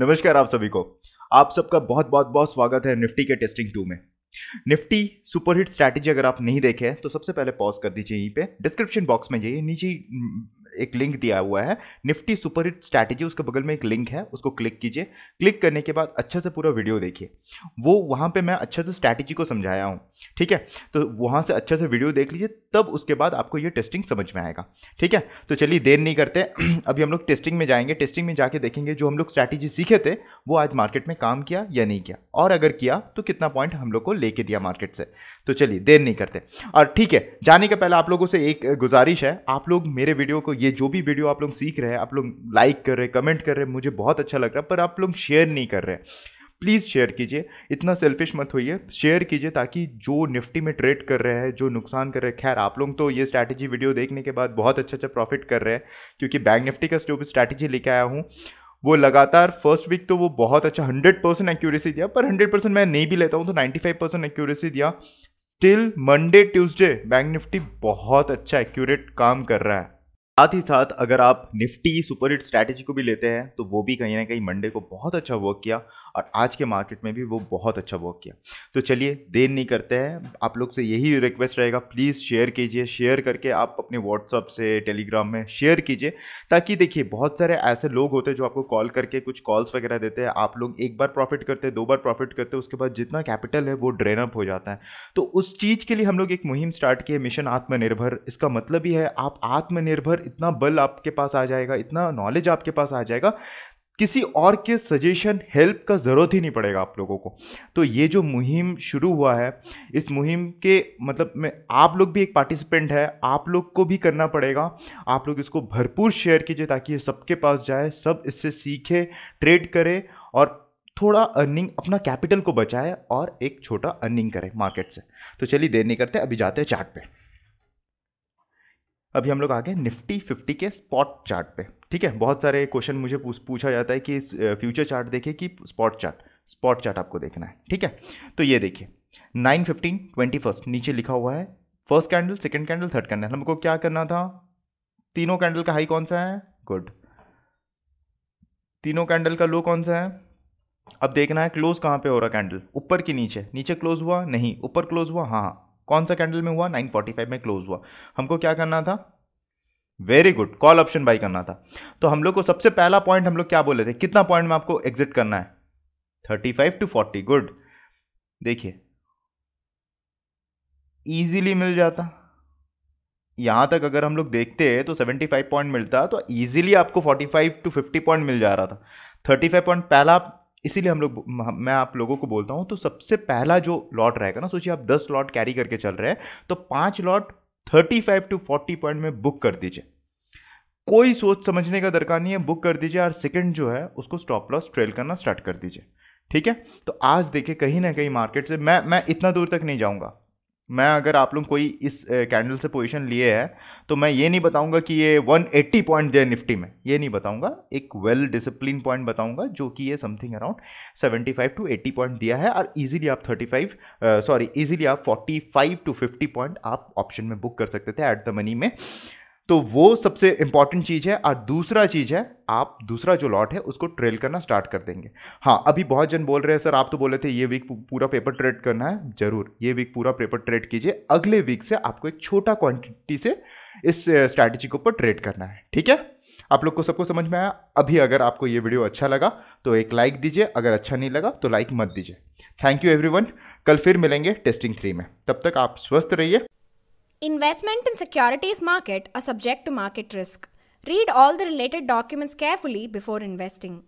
नमस्कार आप सभी को आप सबका बहुत बहुत बहुत स्वागत है निफ्टी के टेस्टिंग टू में निफ्टी सुपरहिट स्ट्रैटेजी अगर आप नहीं देखे हैं तो सबसे पहले पॉज कर दीजिए यहीं पे डिस्क्रिप्शन बॉक्स में जाइए नीचे एक लिंक दिया हुआ है निफ्टी सुपर हिट स्ट्रैटेजी उसके बगल में एक लिंक है उसको क्लिक कीजिए क्लिक करने के बाद अच्छे से पूरा वीडियो देखिए वो वहाँ पे मैं अच्छे से स्ट्रैटेजी को समझाया हूँ ठीक है तो वहाँ से अच्छे से वीडियो देख लीजिए तब उसके बाद आपको ये टेस्टिंग समझ में आएगा ठीक है तो चलिए देर नहीं करते अभी हम लोग टेस्टिंग में जाएंगे टेस्टिंग में जाके देखेंगे जो हम लोग स्ट्रैटेजी सीखे थे वो आज मार्केट में काम किया या नहीं किया और अगर किया तो कितना पॉइंट हम लोग को लेके दिया मार्केट से तो चलिए देर नहीं करते और ठीक है जाने के पहले आप लोगों से एक गुजारिश है आप लोग मेरे वीडियो को ये जो भी वीडियो आप लोग सीख रहे हैं आप लोग लाइक कर रहे हैं कमेंट कर रहे हैं मुझे बहुत अच्छा लग रहा है पर आप लोग शेयर नहीं कर रहे हैं प्लीज़ शेयर कीजिए इतना सेल्फिश मत होइए शेयर कीजिए ताकि जो निफ्टी में ट्रेड कर रहे हैं जो नुकसान कर रहे हैं खैर आप लोग तो ये स्ट्रैटेजी वीडियो देखने के बाद बहुत अच्छा अच्छा प्रॉफिट कर रहे हैं क्योंकि बैंक निफ्टी का जो भी स्ट्रैटेजी लेके आया हूँ वो लगातार फर्स्ट वीक तो वो बहुत अच्छा हंड्रेड परसेंट एक्यूरेसी दिया पर हंड्रेड परसेंट मैं नहीं भी लेता हूँ तो नाइन्टी फाइव परसेंट एक्यूरेसी दिया still Monday Tuesday bank Nifty बहुत अच्छा एक्यूरेट काम कर रहा है साथ ही साथ अगर आप निफ्टी सुपर हिट स्ट्रैटेजी को भी लेते हैं तो वो भी कहीं ना कहीं मंडे को बहुत अच्छा वर्क किया और आज के मार्केट में भी वो बहुत अच्छा वर्क किया तो चलिए देर नहीं करते हैं आप लोग से यही रिक्वेस्ट रहेगा प्लीज़ शेयर कीजिए शेयर करके आप अपने व्हाट्सअप से टेलीग्राम में शेयर कीजिए ताकि देखिए बहुत सारे ऐसे लोग होते हैं जो आपको कॉल करके कुछ कॉल्स वगैरह देते हैं आप लोग एक बार प्रॉफिट करते हैं दो बार प्रॉफिट करते हैं उसके बाद जितना कैपिटल है वो ड्रेन अप हो जाता है तो उस चीज़ के लिए हम लोग एक मुहिम स्टार्ट किए मिशन आत्मनिर्भर इसका मतलब ही है आप आत्मनिर्भर इतना बल आपके पास आ जाएगा इतना नॉलेज आपके पास आ जाएगा किसी और के सजेशन हेल्प का ज़रूरत ही नहीं पड़ेगा आप लोगों को तो ये जो मुहिम शुरू हुआ है इस मुहिम के मतलब में आप लोग भी एक पार्टिसिपेंट है आप लोग को भी करना पड़ेगा आप लोग इसको भरपूर शेयर कीजिए ताकि ये सबके पास जाए सब इससे सीखे ट्रेड करे और थोड़ा अर्निंग अपना कैपिटल को बचाए और एक छोटा अर्निंग करें मार्केट से तो चलिए देर नहीं करते अभी जाते हैं चार्ट पे अभी हम लोग आ गए निफ्टी फिफ्टी के स्पॉट चार्ट पे ठीक है बहुत सारे क्वेश्चन मुझे पूछा जाता है कि फ्यूचर चार्ट देखे कि स्पॉट चार्ट स्पॉट चार्ट आपको देखना है ठीक है तो ये देखिए नाइन फिफ्टीन ट्वेंटी फर्स्ट नीचे लिखा हुआ है first candle second candle third candle हमको क्या करना था तीनों कैंडल का हाई कौन सा है गुड तीनों कैंडल का लो कौन सा है अब देखना है क्लोज कहाँ पे हो रहा कैंडल ऊपर के नीचे नीचे क्लोज हुआ नहीं ऊपर क्लोज हुआ हाँ, हाँ। कौन सा कैंडल में हुआ 945 में क्लोज हुआ हमको क्या करना था very good call option buy करना था तो हम लोग को सबसे पहला पॉइंट हम लोग क्या बोले थे कितना पॉइंट में आपको एग्जिट करना है 35 टू 40 गुड देखिए ईजिली मिल जाता यहां तक अगर हम लोग देखते हैं तो 75 पॉइंट मिलता तो इजीली आपको 45 टू 50 पॉइंट मिल जा रहा था 35 पॉइंट पहला इसीलिए हम लोग मैं आप लोगों को बोलता हूँ तो सबसे पहला जो लॉट रहेगा ना सोचिए आप दस लॉट कैरी करके चल रहे हैं तो पाँच lot thirty five to forty point में बुक कर दीजिए कोई सोच समझने का दरकार नहीं है बुक कर दीजिए और सेकंड जो है उसको स्टॉप लॉस ट्रेल करना स्टार्ट कर दीजिए ठीक है तो आज देखिए कहीं ना कहीं मार्केट से मैं मैं इतना दूर तक नहीं जाऊँगा मैं अगर आप लोग कोई इस कैंडल से पोजीशन लिए है तो मैं ये नहीं बताऊंगा कि ये 180 पॉइंट दे निफ्टी में ये नहीं बताऊंगा एक वेल डिसिप्लिन पॉइंट बताऊंगा जो कि ये समथिंग अराउंड 75 टू 80 पॉइंट दिया है और इजीली आप 35 सॉरी इजीली आप 45 टू 50 पॉइंट आप ऑप्शन में बुक कर सकते थे एट द मनी में तो वो सबसे इंपॉर्टेंट चीज़ है और दूसरा चीज़ है आप दूसरा जो लॉट है उसको ट्रेल करना स्टार्ट कर देंगे हाँ अभी बहुत जन बोल रहे हैं सर आप तो बोले थे ये वीक पूरा पेपर ट्रेड करना है जरूर ये वीक पूरा पेपर ट्रेड कीजिए अगले वीक से आपको एक छोटा क्वांटिटी से इस स्ट्रैटेजी के ऊपर ट्रेड करना है ठीक है आप लोग को सबको समझ में आया अभी अगर आपको ये वीडियो अच्छा लगा तो एक लाइक दीजिए अगर अच्छा नहीं लगा तो लाइक मत दीजिए थैंक यू एवरीवन कल फिर मिलेंगे टेस्टिंग थ्री में तब तक आप स्वस्थ रहिए Investment in securities market are subject to market risk. Read all the related documents carefully before investing.